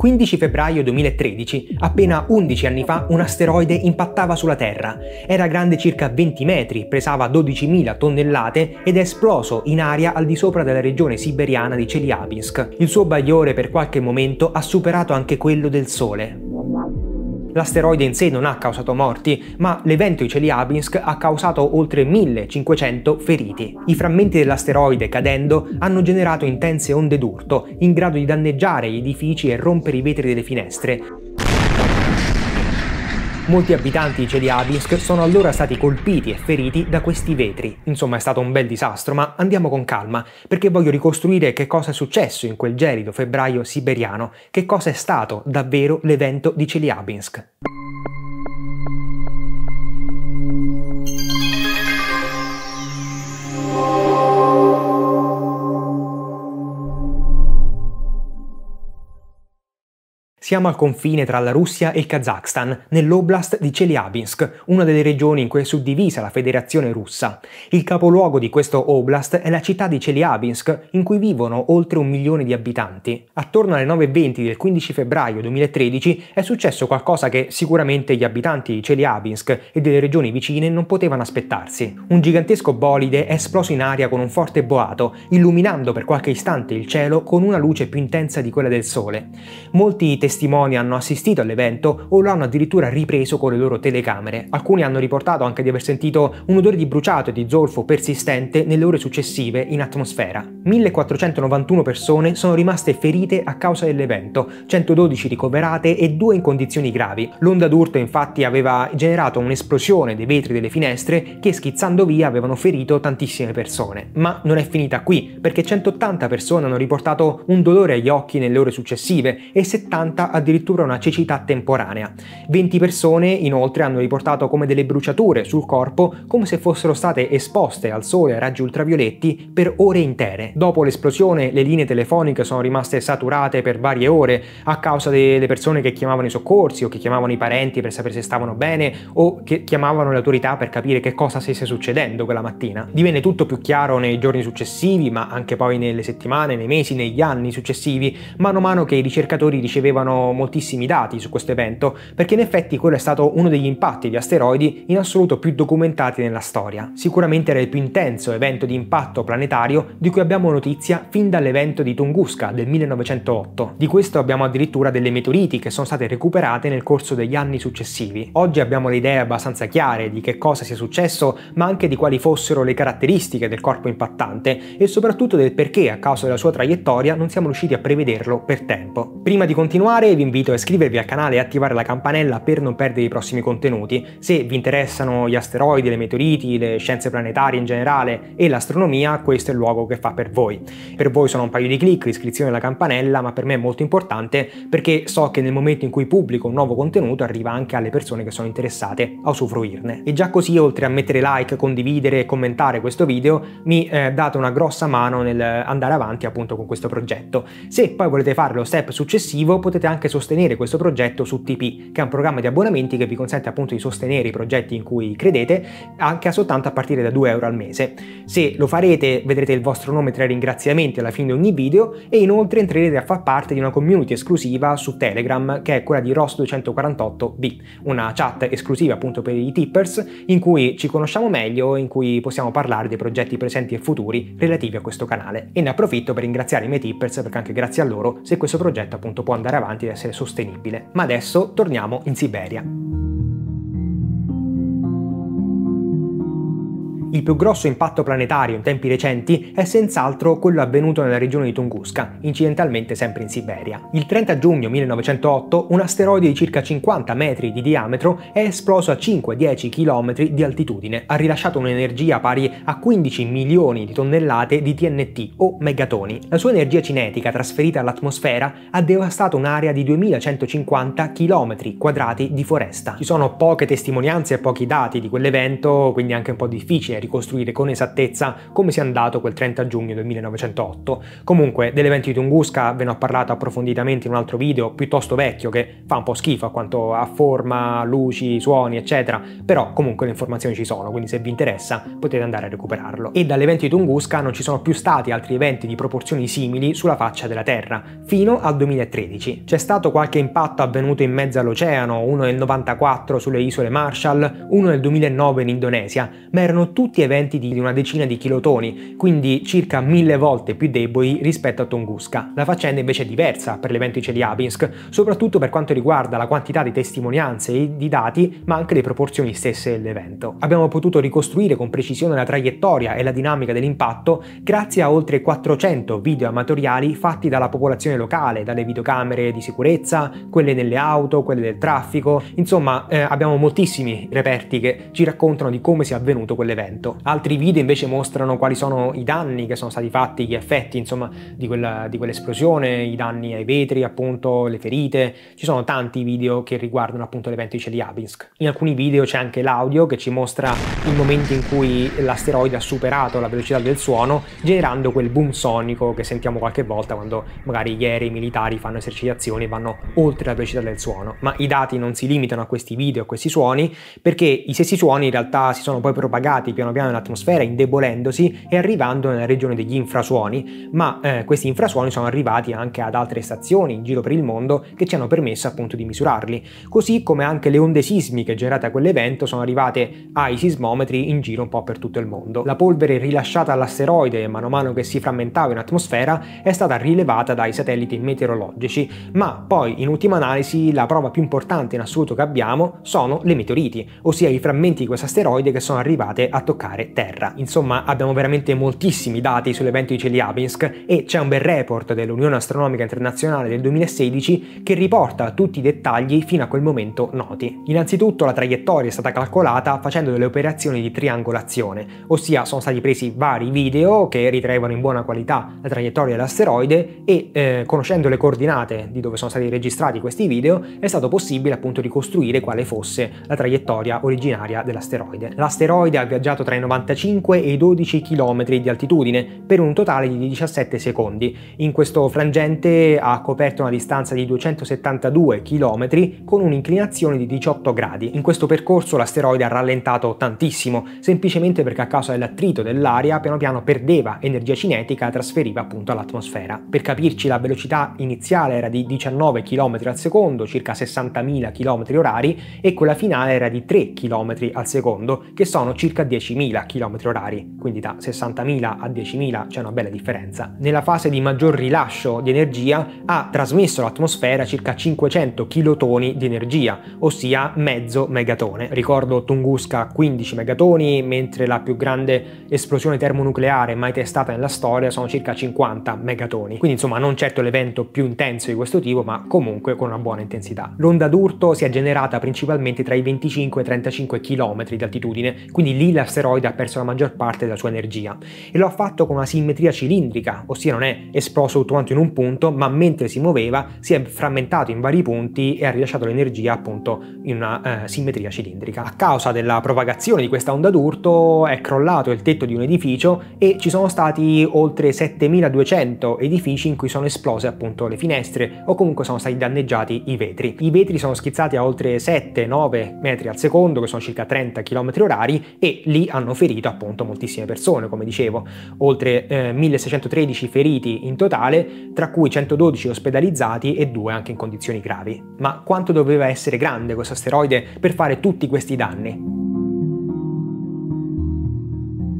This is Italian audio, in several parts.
15 febbraio 2013, appena 11 anni fa, un asteroide impattava sulla Terra. Era grande circa 20 metri, pesava 12.000 tonnellate ed è esploso in aria al di sopra della regione siberiana di Chelyabinsk. Il suo bagliore per qualche momento ha superato anche quello del Sole. L'asteroide in sé non ha causato morti, ma l'evento Iceliabinsk ha causato oltre 1500 feriti. I frammenti dell'asteroide cadendo hanno generato intense onde d'urto, in grado di danneggiare gli edifici e rompere i vetri delle finestre, Molti abitanti di Chelyabinsk sono allora stati colpiti e feriti da questi vetri. Insomma è stato un bel disastro, ma andiamo con calma, perché voglio ricostruire che cosa è successo in quel gelido febbraio siberiano, che cosa è stato davvero l'evento di Celiabinsk. Siamo al confine tra la Russia e il Kazakhstan, nell'oblast di Chelyabinsk, una delle regioni in cui è suddivisa la federazione russa. Il capoluogo di questo oblast è la città di Chelyabinsk, in cui vivono oltre un milione di abitanti. Attorno alle 9.20 del 15 febbraio 2013 è successo qualcosa che sicuramente gli abitanti di Chelyabinsk e delle regioni vicine non potevano aspettarsi. Un gigantesco bolide è esploso in aria con un forte boato, illuminando per qualche istante il cielo con una luce più intensa di quella del sole. Molti testimoni testimoni hanno assistito all'evento o lo hanno addirittura ripreso con le loro telecamere. Alcuni hanno riportato anche di aver sentito un odore di bruciato e di zolfo persistente nelle ore successive in atmosfera. 1491 persone sono rimaste ferite a causa dell'evento, 112 ricoverate e 2 in condizioni gravi. L'onda d'urto infatti aveva generato un'esplosione dei vetri delle finestre che schizzando via avevano ferito tantissime persone. Ma non è finita qui, perché 180 persone hanno riportato un dolore agli occhi nelle ore successive e 70 addirittura una cecità temporanea. 20 persone inoltre hanno riportato come delle bruciature sul corpo come se fossero state esposte al sole a raggi ultravioletti per ore intere. Dopo l'esplosione le linee telefoniche sono rimaste saturate per varie ore a causa delle persone che chiamavano i soccorsi o che chiamavano i parenti per sapere se stavano bene o che chiamavano le autorità per capire che cosa stesse succedendo quella mattina. Divenne tutto più chiaro nei giorni successivi ma anche poi nelle settimane, nei mesi, negli anni successivi mano a mano che i ricercatori ricevevano sono moltissimi dati su questo evento, perché in effetti quello è stato uno degli impatti di asteroidi in assoluto più documentati nella storia. Sicuramente era il più intenso evento di impatto planetario di cui abbiamo notizia fin dall'evento di Tunguska del 1908. Di questo abbiamo addirittura delle meteoriti che sono state recuperate nel corso degli anni successivi. Oggi abbiamo le idee abbastanza chiare di che cosa sia successo, ma anche di quali fossero le caratteristiche del corpo impattante e soprattutto del perché a causa della sua traiettoria non siamo riusciti a prevederlo per tempo. Prima di continuare e vi invito a iscrivervi al canale e attivare la campanella per non perdere i prossimi contenuti. Se vi interessano gli asteroidi, le meteoriti, le scienze planetarie in generale e l'astronomia, questo è il luogo che fa per voi. Per voi sono un paio di clic, l'iscrizione alla campanella, ma per me è molto importante perché so che nel momento in cui pubblico un nuovo contenuto arriva anche alle persone che sono interessate a usufruirne. E già così, oltre a mettere like, condividere e commentare questo video, mi eh, date una grossa mano nel andare avanti appunto con questo progetto. Se poi volete fare lo step successivo, potete anche anche sostenere questo progetto su TP, che è un programma di abbonamenti che vi consente appunto di sostenere i progetti in cui credete, anche a soltanto a partire da 2 euro al mese. Se lo farete vedrete il vostro nome tra i ringraziamenti alla fine di ogni video e inoltre entrerete a far parte di una community esclusiva su Telegram che è quella di ross 248 b una chat esclusiva appunto per i tippers in cui ci conosciamo meglio e in cui possiamo parlare dei progetti presenti e futuri relativi a questo canale. E ne approfitto per ringraziare i miei tippers perché anche grazie a loro se questo progetto appunto può andare avanti essere sostenibile. Ma adesso torniamo in Siberia. Il più grosso impatto planetario in tempi recenti è senz'altro quello avvenuto nella regione di Tunguska, incidentalmente sempre in Siberia. Il 30 giugno 1908 un asteroide di circa 50 metri di diametro è esploso a 5-10 km di altitudine. Ha rilasciato un'energia pari a 15 milioni di tonnellate di TNT o megatoni. La sua energia cinetica trasferita all'atmosfera ha devastato un'area di 2150 km quadrati di foresta. Ci sono poche testimonianze e pochi dati di quell'evento, quindi è anche un po' difficile ricostruire con esattezza come sia andato quel 30 giugno del 1908. Comunque, dell'evento di Tunguska ve ne ho parlato approfonditamente in un altro video piuttosto vecchio che fa un po' schifo a quanto a forma, luci, suoni, eccetera, però comunque le informazioni ci sono, quindi se vi interessa potete andare a recuperarlo. E dall'evento di Tunguska non ci sono più stati altri eventi di proporzioni simili sulla faccia della Terra, fino al 2013. C'è stato qualche impatto avvenuto in mezzo all'oceano, uno nel 94 sulle isole Marshall, uno nel 2009 in Indonesia, ma erano tutti tutti eventi di una decina di chilotoni, quindi circa mille volte più deboli rispetto a Tunguska. La faccenda invece è diversa per l'evento di Chelyabinsk, soprattutto per quanto riguarda la quantità di testimonianze e di dati, ma anche le proporzioni stesse dell'evento. Abbiamo potuto ricostruire con precisione la traiettoria e la dinamica dell'impatto grazie a oltre 400 video amatoriali fatti dalla popolazione locale, dalle videocamere di sicurezza, quelle nelle auto, quelle del traffico, insomma eh, abbiamo moltissimi reperti che ci raccontano di come sia avvenuto quell'evento evento. Altri video invece mostrano quali sono i danni che sono stati fatti, gli effetti insomma, di, quella, di quell'esplosione, i danni ai vetri appunto, le ferite. Ci sono tanti video che riguardano appunto l'evento di Chelyabinsk. In alcuni video c'è anche l'audio che ci mostra il momento in cui l'asteroide ha superato la velocità del suono generando quel boom sonico che sentiamo qualche volta quando magari gli aerei militari fanno esercitazioni e vanno oltre la velocità del suono. Ma i dati non si limitano a questi video, a questi suoni, perché i stessi suoni in realtà si sono poi propagati piano piano piano nell'atmosfera, indebolendosi e arrivando nella regione degli infrasuoni, ma eh, questi infrasuoni sono arrivati anche ad altre stazioni in giro per il mondo che ci hanno permesso appunto di misurarli, così come anche le onde sismiche generate a quell'evento sono arrivate ai sismometri in giro un po' per tutto il mondo. La polvere rilasciata all'asteroide mano a mano che si frammentava in atmosfera è stata rilevata dai satelliti meteorologici, ma poi in ultima analisi la prova più importante in assoluto che abbiamo sono le meteoriti, ossia i frammenti di questo asteroide che sono arrivate a toccare toccare terra. Insomma, abbiamo veramente moltissimi dati sull'evento di Chelyabinsk e c'è un bel report dell'Unione Astronomica Internazionale del 2016 che riporta tutti i dettagli fino a quel momento noti. Innanzitutto la traiettoria è stata calcolata facendo delle operazioni di triangolazione, ossia sono stati presi vari video che ritraevano in buona qualità la traiettoria dell'asteroide e eh, conoscendo le coordinate di dove sono stati registrati questi video è stato possibile appunto ricostruire quale fosse la traiettoria originaria dell'asteroide. L'asteroide ha viaggiato scivolato tra i 95 e i 12 km di altitudine per un totale di 17 secondi. In questo frangente ha coperto una distanza di 272 km con un'inclinazione di 18 gradi. In questo percorso l'asteroide ha rallentato tantissimo, semplicemente perché a causa dell'attrito dell'aria piano piano perdeva energia cinetica e trasferiva appunto all'atmosfera. Per capirci la velocità iniziale era di 19 km al secondo, circa 60.000 km orari, e quella finale era di 3 km al secondo, che sono circa 10 10.000 km orari, quindi da 60.000 a 10.000 c'è una bella differenza. Nella fase di maggior rilascio di energia ha trasmesso all'atmosfera circa 500 kilotoni di energia, ossia mezzo megatone. Ricordo Tunguska 15 megatoni, mentre la più grande esplosione termonucleare mai testata nella storia sono circa 50 megatoni. Quindi insomma non certo l'evento più intenso di questo tipo, ma comunque con una buona intensità. L'onda d'urto si è generata principalmente tra i 25 e i 35 km di altitudine, quindi lì la stessa asteroide ha perso la maggior parte della sua energia e lo ha fatto con una simmetria cilindrica, ossia non è esploso tutto quanto in un punto, ma mentre si muoveva si è frammentato in vari punti e ha rilasciato l'energia appunto in una eh, simmetria cilindrica. A causa della propagazione di questa onda d'urto è crollato il tetto di un edificio e ci sono stati oltre 7200 edifici in cui sono esplose appunto le finestre o comunque sono stati danneggiati i vetri. I vetri sono schizzati a oltre 7-9 metri al secondo, che sono circa 30 km orari, e lì hanno ferito appunto moltissime persone, come dicevo, oltre eh, 1613 feriti in totale, tra cui 112 ospedalizzati e due anche in condizioni gravi. Ma quanto doveva essere grande questo asteroide per fare tutti questi danni?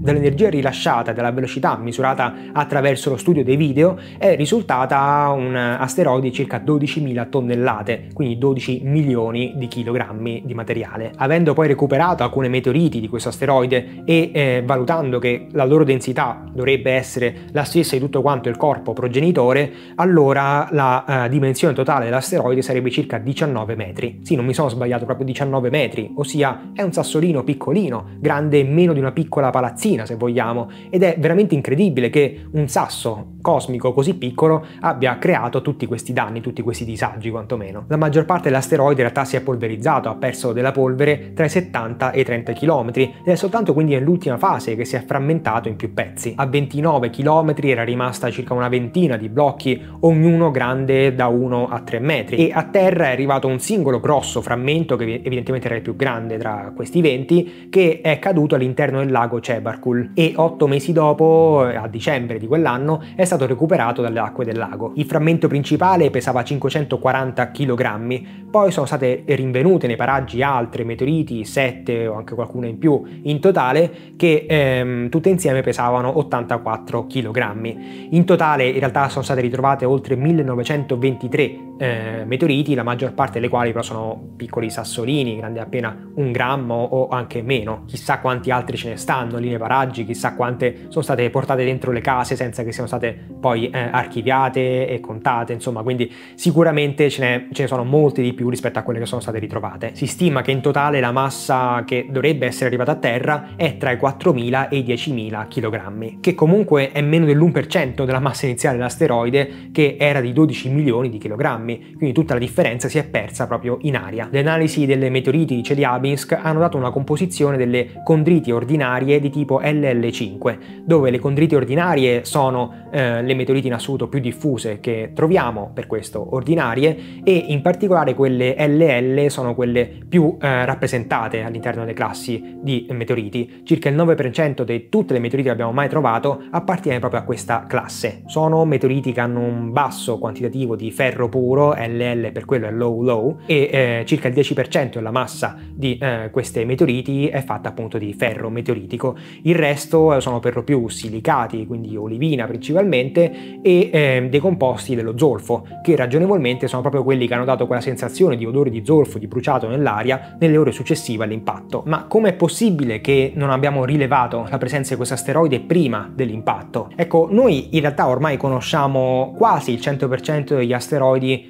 dell'energia rilasciata, dalla velocità misurata attraverso lo studio dei video, è risultata un asteroide di circa 12.000 tonnellate, quindi 12 milioni di chilogrammi di materiale. Avendo poi recuperato alcune meteoriti di questo asteroide e eh, valutando che la loro densità dovrebbe essere la stessa di tutto quanto il corpo progenitore, allora la eh, dimensione totale dell'asteroide sarebbe circa 19 metri. Sì, non mi sono sbagliato, proprio 19 metri, ossia è un sassolino piccolino, grande meno di una piccola palazzina Cina, se vogliamo, ed è veramente incredibile che un sasso cosmico così piccolo abbia creato tutti questi danni, tutti questi disagi quantomeno. La maggior parte dell'asteroide in realtà si è polverizzato, ha perso della polvere tra i 70 e i 30 km ed è soltanto quindi nell'ultima fase che si è frammentato in più pezzi. A 29 km era rimasta circa una ventina di blocchi, ognuno grande da 1 a 3 metri e a terra è arrivato un singolo grosso frammento che evidentemente era il più grande tra questi 20 che è caduto all'interno del lago Cebar Darkul e otto mesi dopo, eh, a dicembre di quell'anno, è stato recuperato dalle acque del lago. Il frammento principale pesava 540 kg, poi sono state rinvenute nei paraggi altre meteoriti, 7 o anche qualcuna in più in totale, che ehm, tutte insieme pesavano 84 kg. In totale in realtà sono state ritrovate oltre 1923 eh, meteoriti, la maggior parte delle quali però sono piccoli sassolini, grandi appena un grammo o anche meno. Chissà quanti altri ce ne stanno lì nei paraggi, chissà quante sono state portate dentro le case senza che siano state poi eh, archiviate e contate, insomma, quindi sicuramente ce ne, ce ne sono molti di più rispetto a quelle che sono state ritrovate. Si stima che in totale la massa che dovrebbe essere arrivata a terra è tra i 4.000 e i 10.000 kg, che comunque è meno dell'1% della massa iniziale dell'asteroide che era di 12 milioni di chilogrammi grammi, quindi tutta la differenza si è persa proprio in aria. Le analisi delle meteoriti, di Diabinsk, hanno dato una composizione delle condriti ordinarie di tipo LL5, dove le condriti ordinarie sono eh, le meteoriti in assoluto più diffuse che troviamo, per questo ordinarie, e in particolare quelle LL sono quelle più eh, rappresentate all'interno delle classi di meteoriti. Circa il 9% di tutte le meteoriti che abbiamo mai trovato appartiene proprio a questa classe. Sono meteoriti che hanno un basso quantitativo di ferro puro, euro, LL per quello è low low, e eh, circa il 10% della massa di eh, questi meteoriti è fatta appunto di ferro meteoritico, il resto eh, sono per lo più silicati, quindi olivina principalmente, e eh, dei composti dello zolfo, che ragionevolmente sono proprio quelli che hanno dato quella sensazione di odore di zolfo, di bruciato nell'aria, nelle ore successive all'impatto. Ma com'è possibile che non abbiamo rilevato la presenza di questo asteroide prima dell'impatto? Ecco, noi in realtà ormai conosciamo quasi il 100% degli asteroidi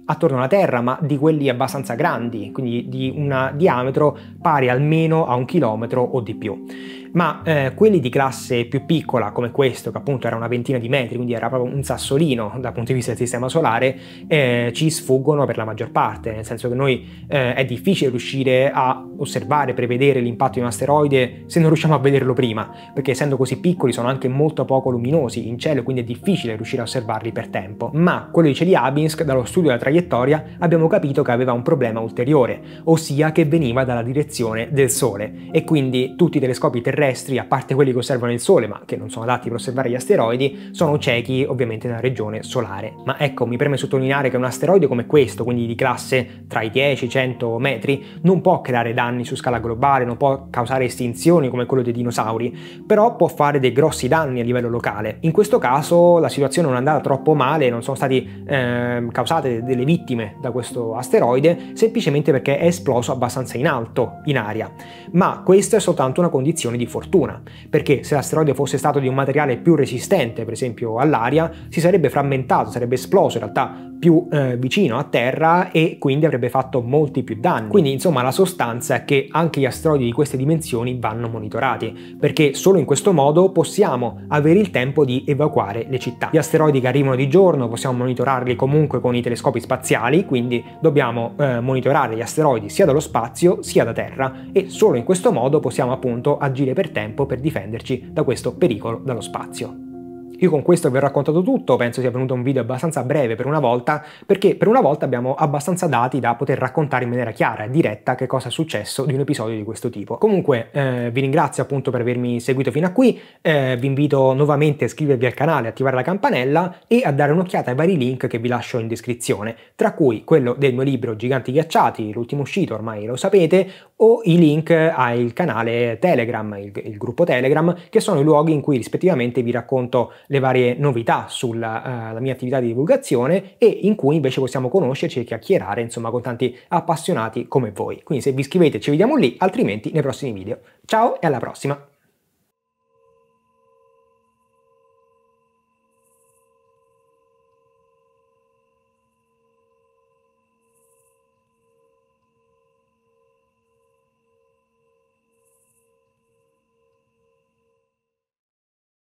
attorno alla Terra, ma di quelli abbastanza grandi, quindi di un diametro pari almeno a un chilometro o di più. Ma eh, quelli di classe più piccola, come questo, che appunto era una ventina di metri, quindi era proprio un sassolino dal punto di vista del sistema solare, eh, ci sfuggono per la maggior parte, nel senso che noi eh, è difficile riuscire a osservare, prevedere l'impatto di un asteroide se non riusciamo a vederlo prima, perché essendo così piccoli sono anche molto poco luminosi in cielo, quindi è difficile riuscire a osservarli per tempo. Ma quello di Celiabinsk, dallo studio della traiettoria, traiettoria abbiamo capito che aveva un problema ulteriore, ossia che veniva dalla direzione del Sole e quindi tutti i telescopi terrestri, a parte quelli che osservano il Sole ma che non sono adatti per osservare gli asteroidi, sono ciechi ovviamente nella regione solare. Ma ecco, mi preme sottolineare che un asteroide come questo, quindi di classe tra i 10 e i 100 metri, non può creare danni su scala globale, non può causare estinzioni come quello dei dinosauri, però può fare dei grossi danni a livello locale. In questo caso la situazione non è andata troppo male, non sono stati eh, causate delle vittime vittime da questo asteroide semplicemente perché è esploso abbastanza in alto, in aria. Ma questa è soltanto una condizione di fortuna, perché se l'asteroide fosse stato di un materiale più resistente, per esempio all'aria, si sarebbe frammentato, sarebbe esploso in realtà più eh, vicino a terra e quindi avrebbe fatto molti più danni. Quindi insomma la sostanza è che anche gli asteroidi di queste dimensioni vanno monitorati, perché solo in questo modo possiamo avere il tempo di evacuare le città. Gli asteroidi che arrivano di giorno possiamo monitorarli comunque con i telescopi spaziali spaziali, quindi dobbiamo eh, monitorare gli asteroidi sia dallo spazio sia da terra e solo in questo modo possiamo appunto agire per tempo per difenderci da questo pericolo dallo spazio. Io con questo vi ho raccontato tutto, penso sia venuto un video abbastanza breve per una volta, perché per una volta abbiamo abbastanza dati da poter raccontare in maniera chiara e diretta che cosa è successo di un episodio di questo tipo. Comunque eh, vi ringrazio appunto per avermi seguito fino a qui, eh, vi invito nuovamente a iscrivervi al canale, attivare la campanella e a dare un'occhiata ai vari link che vi lascio in descrizione, tra cui quello del mio libro Giganti Ghiacciati, l'ultimo uscito ormai lo sapete, o i link al canale Telegram, il, il, gruppo Telegram, che sono i luoghi in cui rispettivamente vi racconto le varie novità sulla uh, mia attività di divulgazione e in cui invece possiamo conoscerci e chiacchierare insomma con tanti appassionati come voi. Quindi se vi iscrivete ci vediamo lì, altrimenti nei prossimi video. Ciao e alla prossima!